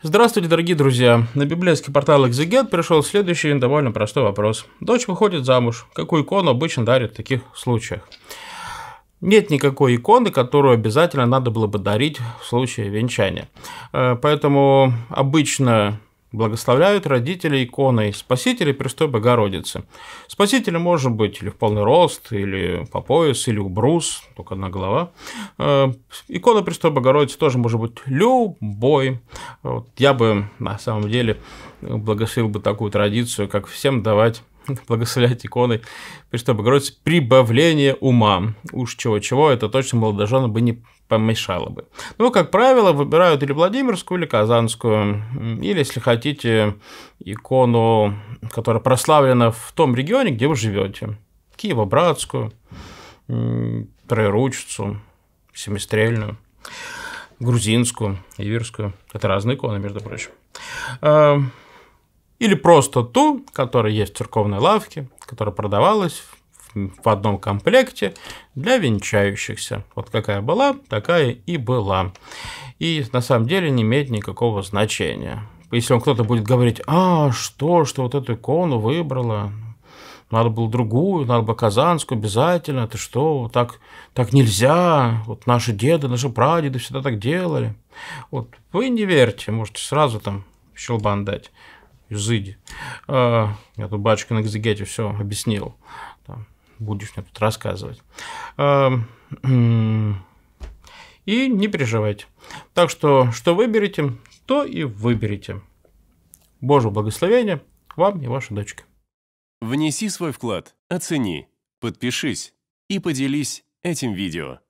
Здравствуйте, дорогие друзья! На библейский портал Exeget пришел следующий довольно простой вопрос. Дочь выходит замуж. Какую икону обычно дарят в таких случаях? Нет никакой иконы, которую обязательно надо было бы дарить в случае венчания. Э, поэтому обычно благословляют родители иконой Спасителя Престой Богородицы. Спасителя может быть или в полный рост, или по пояс, или убрус, только одна голова. Э, икона Престой Богородицы тоже может быть любой. Вот я бы на самом деле благословил бы такую традицию, как всем давать благословлять иконой Престой Богородицы прибавление ума. Уж чего-чего, это точно молодожены бы не помешало бы. Ну, как правило, выбирают или Владимирскую, или Казанскую, или, если хотите, икону, которая прославлена в том регионе, где вы живете. Киево-Братскую, Троеручицу, Семистрельную, Грузинскую, Иверскую. Это разные иконы, между прочим. А, или просто ту, которая есть в церковной лавке, которая продавалась в одном комплекте для венчающихся. Вот какая была, такая и была. И на самом деле не имеет никакого значения. Если он кто-то будет говорить, а что, что вот эту икону выбрала, надо было другую, надо было казанскую обязательно, это что, так, так нельзя, вот наши деды, наши прадеды всегда так делали. Вот вы не верьте, можете сразу там щелбан дать, изыди. А, я тут бачка на экзегете все объяснил. Там, будешь мне тут рассказывать. Эм, и не переживайте. Так что, что выберете, то и выберите. Божьего благословения вам и вашей дочке. Внеси свой вклад, оцени, подпишись и поделись этим видео.